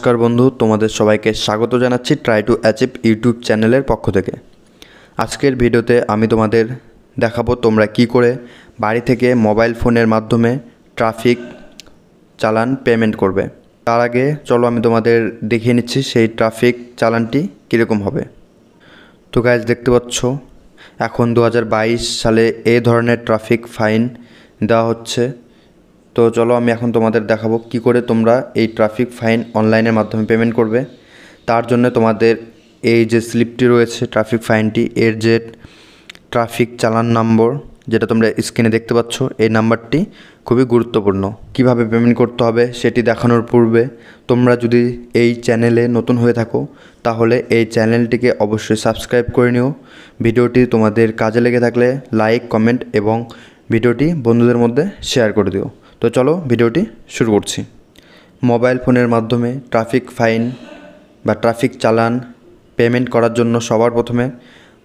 নমস্কার বন্ধু তোমাদের সবাইকে স্বাগত জানাচ্ছি ট্রাই টু অ্যাচিভ ইউটিউব চ্যানেলের পক্ষ থেকে আজকের ভিডিওতে আমি তোমাদের দেখাবো তোমরা কি করে বাড়ি থেকে মোবাইল ফোনের মাধ্যমে ট্রাফিক চালান পেমেন্ট করবে তার আগে চলো আমি তোমাদের দেখিয়ে নিচ্ছি সেই ট্রাফিক চালানটি কীরকম হবে তো গাইজ দেখতে পাচ্ছ এখন দু সালে এ ধরনের ট্রাফিক ফাইন দেওয়া হচ্ছে তো চলো আমি এখন তোমাদের দেখাবো কি করে তোমরা এই ট্রাফিক ফাইন অনলাইনের মাধ্যমে পেমেন্ট করবে তার জন্য তোমাদের এই যে স্লিপটি রয়েছে ট্রাফিক ফাইনটি এর যে ট্রাফিক চালান নম্বর যেটা তোমরা স্ক্রিনে দেখতে পাচ্ছ এই নাম্বারটি খুবই গুরুত্বপূর্ণ কিভাবে পেমেন্ট করতে হবে সেটি দেখানোর পূর্বে তোমরা যদি এই চ্যানেলে নতুন হয়ে থাকো তাহলে এই চ্যানেলটিকে অবশ্যই সাবস্ক্রাইব করে নিও ভিডিওটি তোমাদের কাজে লেগে থাকলে লাইক কমেন্ট এবং ভিডিওটি বন্ধুদের মধ্যে শেয়ার করে দিও তো চলো ভিডিওটি শুরু করছি মোবাইল ফোনের মাধ্যমে ট্রাফিক ফাইন বা ট্রাফিক চালান পেমেন্ট করার জন্য সবার প্রথমে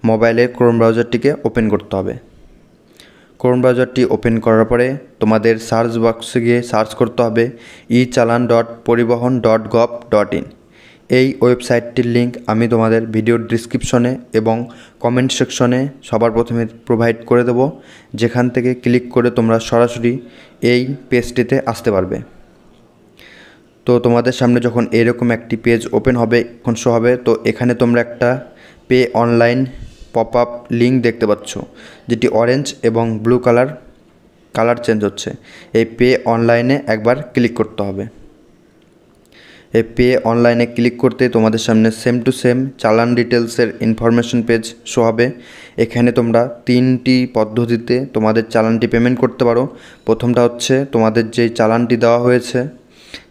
মোবাইলের ক্রোম ব্রাউজারটিকে ওপেন করতে হবে ক্রোম ব্রাউজারটি ওপেন করার পরে তোমাদের সার্চ বক্সে গিয়ে সার্চ করতে হবে ই চালান ডট পরিবহন ডট গভ ডট ইন এই ওয়েবসাইটটির লিঙ্ক আমি তোমাদের ভিডিওর ডিসক্রিপশনে এবং কমেন্ট সেকশনে সবার প্রথমে প্রোভাইড করে দেব যেখান থেকে ক্লিক করে তোমরা সরাসরি এই পেজটিতে আসতে পারবে তো তোমাদের সামনে যখন এরকম একটি পেজ ওপেন হবে এখন শো হবে তো এখানে তোমরা একটা pay online pop up link দেখতে পাচ্ছ যেটি অরেঞ্জ এবং ব্লু কালার কালার চেঞ্জ হচ্ছে এই পে অনলাইনে একবার ক্লিক করতে হবে এ পে অনলাইনে ক্লিক করতে তোমাদের সামনে সেম টু সেম চালান ডিটেলসের ইনফরমেশন পেজ শো হবে এখানে তোমরা তিনটি পদ্ধতিতে তোমাদের চালানটি পেমেন্ট করতে পারো প্রথমটা হচ্ছে তোমাদের যে চালানটি দেওয়া হয়েছে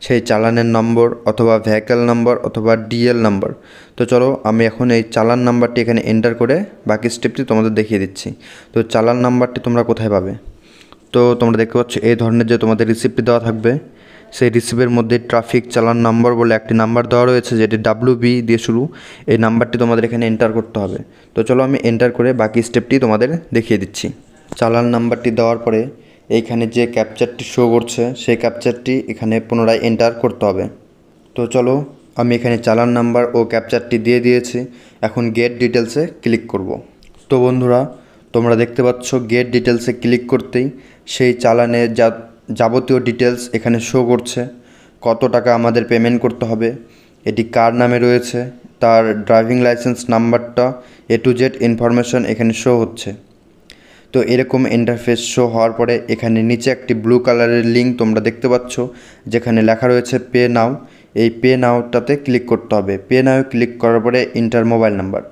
সেই চালানের নম্বর অথবা ভেহিক্যাল নম্বর অথবা ডিএল নম্বর তো চলো আমি এখন এই চালান নাম্বারটি এখানে এন্টার করে বাকি স্টেপটি তোমাদের দেখিয়ে দিচ্ছি তো চালান নাম্বারটি তোমরা কোথায় পাবে তো তোমরা দেখতে পাচ্ছ এই ধরনের যে তোমাদের রিসিপ্টটি দেওয়া থাকবে সেই রিসিভের মধ্যে ট্রাফিক চালান নাম্বার বলে একটি নাম্বার দেওয়া রয়েছে যেটি ডাব্লিউ বি দিয়ে শুরু এই নাম্বারটি তোমাদের এখানে এন্টার করতে হবে তো চলো আমি এন্টার করে বাকি স্টেপটি তোমাদের দেখিয়ে দিচ্ছি চালান নাম্বারটি দেওয়ার পরে এইখানে যে ক্যাপচারটি শো করছে সেই ক্যাপচারটি এখানে পুনরায় এন্টার করতে হবে তো চলো আমি এখানে চালান নাম্বার ও ক্যাপচারটি দিয়ে দিয়েছি এখন গেট ডিটেলসে ক্লিক করব। তো বন্ধুরা তোমরা দেখতে পাচ্ছ গেট ডিটেলসে ক্লিক করতেই সেই চালানে যা যাবতীয় ডিটেলস এখানে শো করছে কত টাকা আমাদের পেমেন্ট করতে হবে এটি কার নামে রয়েছে তার ড্রাইভিং লাইসেন্স নাম্বারটা এ টু জেড ইনফরমেশন এখানে শো হচ্ছে তো এরকম ইন্টারফেস শো হওয়ার পরে এখানে নিচে একটি ব্লু কালারের লিঙ্ক তোমরা দেখতে পাচ্ছ যেখানে লেখা রয়েছে পে নাও এই পে নাওটাতে ক্লিক করতে হবে পে নাও ক্লিক করার পরে ইন্টার মোবাইল নাম্বার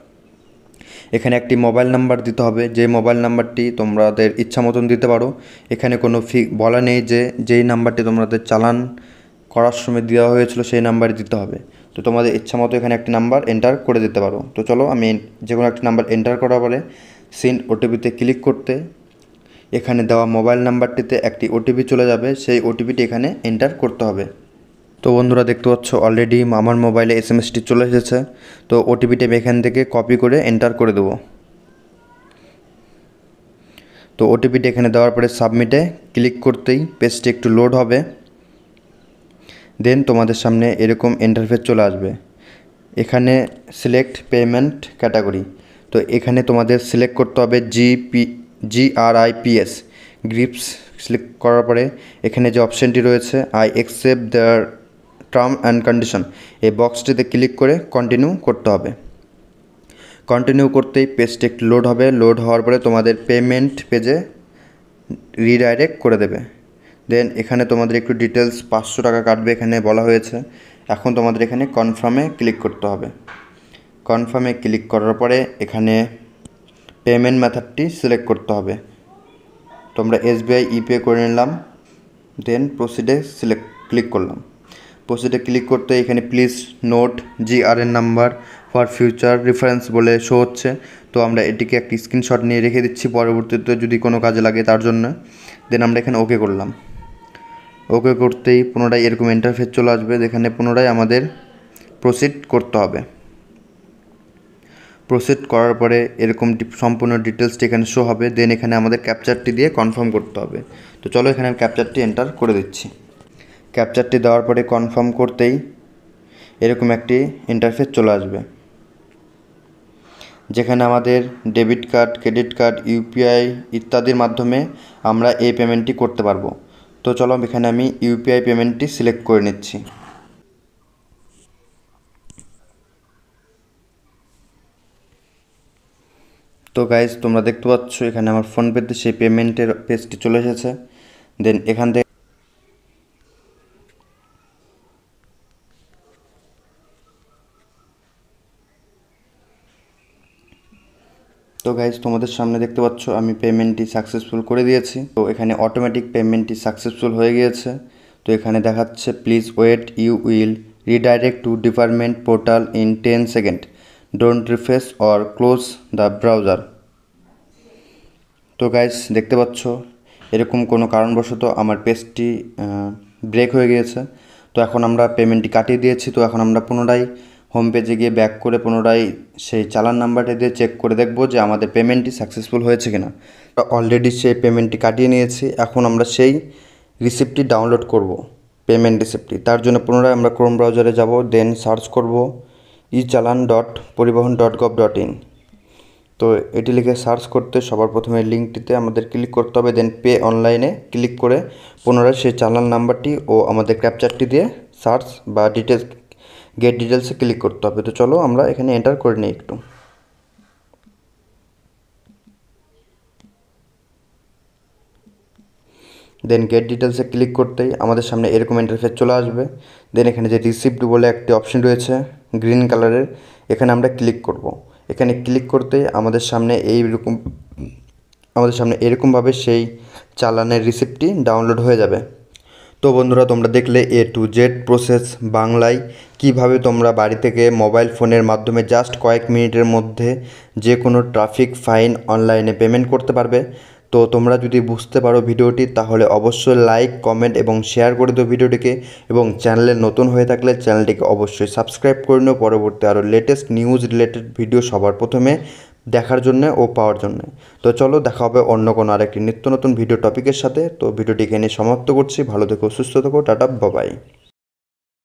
এখানে একটি মোবাইল নাম্বার দিতে হবে যে মোবাইল নাম্বারটি তোমাদের ইচ্ছা মতন দিতে পারো এখানে কোনো ফি বলা নেই যে যেই নাম্বারটি তোমাদের চালান করার সময় দেওয়া হয়েছিল সেই নাম্বারে দিতে হবে তো তোমাদের ইচ্ছা মতো এখানে একটি নাম্বার এন্টার করে দিতে পারো তো চলো আমি যে কোনো একটি নাম্বার এন্টার করার পরে সিন ওটিপিতে ক্লিক করতে এখানে দেওয়া মোবাইল নাম্বারটিতে একটি ওটিপি চলে যাবে সেই ওটিপিটি এখানে এন্টার করতে হবে তো বন্ধুরা দেখতে পাচ্ছ অলরেডি আমার মোবাইলে এস এমএসটি চলে এসেছে তো ওটিপিটি আমি এখান থেকে কপি করে এন্টার করে দেবো তো ওটিপিটি এখানে দেওয়ার পরে সাবমিটে ক্লিক করতেই পেজটি একটু লোড হবে দেন তোমাদের সামনে এরকম ইন্টারফেস চলে আসবে এখানে সিলেক্ট পেমেন্ট ক্যাটাগরি তো এখানে তোমাদের সিলেক্ট করতে হবে জিপি জিআরআইপিএস গ্রিপস সিলেক্ট করার পরে এখানে যে অপশানটি রয়েছে I accept their term and condition এই বক্সটিতে ক্লিক করে কন্টিনিউ করতে হবে কন্টিনিউ করতেই পেজটি একটু লোড হবে লোড হওয়ার পরে তোমাদের পেমেন্ট পেজে রিডাইরেক্ট করে দেবে দেন এখানে তোমাদের একটু ডিটেলস পাঁচশো টাকা কাটবে এখানে বলা হয়েছে এখন তোমাদের এখানে কনফার্মে ক্লিক করতে হবে কনফার্মে ক্লিক করার পরে এখানে পেমেন্ট মেথডটি সিলেক্ট করতে হবে তোমরা এসবিআই ইপে e করে নিলাম দেন প্রসিডে সিলেক্ট ক্লিক করলাম প্রসিডে ক্লিক করতে এখানে please note GRN number for future reference বলে শো হচ্ছে তো আমরা এটিকে একটি স্ক্রিনশট নিয়ে রেখে দিচ্ছি পরবর্তীতে যদি কোনো কাজে লাগে তার জন্য দেন আমরা এখানে ওকে করলাম ওকে করতেই পুনরায় এরকম ইন্টারফেস চলে আসবে যেখানে পুনরায় আমাদের প্রসিড করতে হবে প্রসিড করার পরে এরকম সম্পূর্ণ ডিটেলসটি এখানে শো হবে দেন এখানে আমাদের ক্যাপচারটি দিয়ে কনফার্ম করতে হবে তো চলো এখানে আমি ক্যাপচারটি এন্টার করে দিচ্ছি ক্যাপচারটি দেওয়ার পরে কনফার্ম করতেই এরকম একটি ইন্টারফেস চলে আসবে যেখানে আমাদের debit card credit card UPI ইত্যাদির মাধ্যমে আমরা এই পেমেন্টটি করতে পারবো তো চলো এখানে আমি ইউপিআই পেমেন্টটি সিলেক্ট করে নিচ্ছি তো গাইজ তোমরা দেখতে পাচ্ছ এখানে আমার ফোনপেতে সেই পেমেন্টের পেজটি চলে এসেছে দেন এখান থেকে তো গাইজ তোমাদের সামনে দেখতে পাচ্ছ আমি পেমেন্টটি সাকসেসফুল করে দিয়েছি তো এখানে অটোমেটিক পেমেন্টটি সাকসেসফুল হয়ে গিয়েছে তো এখানে দেখাচ্ছে please wait you will redirect to department portal in ten second don't refresh or close the browser তো গাইজ দেখতে পাচ্ছ এরকম কোনো কারণবশত আমার পেজটি ব্রেক হয়ে গিয়েছে তো এখন আমরা পেমেন্টটি কাটিয়ে দিয়েছি তো এখন আমরা পুনরায় হোম পেজে গিয়ে ব্যাক করে পুনরায় সেই চালান নাম্বারটি দিয়ে চেক করে দেখব যে আমাদের পেমেন্টটি সাকসেসফুল হয়েছে কিনা অলরেডি সেই পেমেন্টটি কাটিয়ে নিয়েছি এখন আমরা সেই রিসিপ্টটি ডাউনলোড করব পেমেন্ট রিসিপ্টটি তার জন্য পুনরায় আমরা ক্রোম ব্রাউজারে যাব দেন সার্চ করব ই চালান ডট পরিবহন ডট গভ ডট ইন তো এটি লিখে সার্চ করতে সবার প্রথমে লিঙ্কটিতে আমাদের ক্লিক করতে হবে দেন পে অনলাইনে ক্লিক করে পুনরায় সেই চালান নাম্বারটি ও আমাদের ক্যাপচারটি দিয়ে সার্চ বা ডিটেলস গেট ডিটেলসে ক্লিক করতে হবে তো চলো আমরা এখানে এন্টার করে নিই একটু দেন গেট ডিটেলসে ক্লিক করতেই আমাদের সামনে এরকম ইন্টারফেস চলে আসবে দেন এখানে যে রিসিপ্ট বলে একটি অপশন রয়েছে গ্রিন কালারের এখানে আমরা ক্লিক করব। এখানে ক্লিক করতেই আমাদের সামনে এইরকম আমাদের সামনে এরকমভাবে সেই চালানের রিসিপ্টটি ডাউনলোড হয়ে যাবে তো বন্ধুরা তোমরা দেখলে এ টু জেড প্রসেস বাংলায় কিভাবে তোমরা বাড়ি থেকে মোবাইল ফোনের মাধ্যমে জাস্ট কয়েক মিনিটের মধ্যে যে কোনো ট্রাফিক ফাইন অনলাইনে পেমেন্ট করতে পারবে তো তোমরা যদি বুঝতে পারো ভিডিওটি তাহলে অবশ্যই লাইক কমেন্ট এবং শেয়ার করে দিও ভিডিওটিকে এবং চ্যানেলে নতুন হয়ে থাকলে চ্যানেলটিকে অবশ্যই সাবস্ক্রাইব করে নিও পরবর্তী আরও লেটেস্ট নিউজ রিলেটেড ভিডিও সবার প্রথমে দেখার জন্য ও পাওয়ার জন্য তো চলো দেখা হবে অন্য কোনো আরেকটি নিত্য নতুন ভিডিও টপিকের সাথে তো ভিডিওটি এখানে সমাপ্ত করছি ভালো থেকো সুস্থ থেকো টাটা বাবাই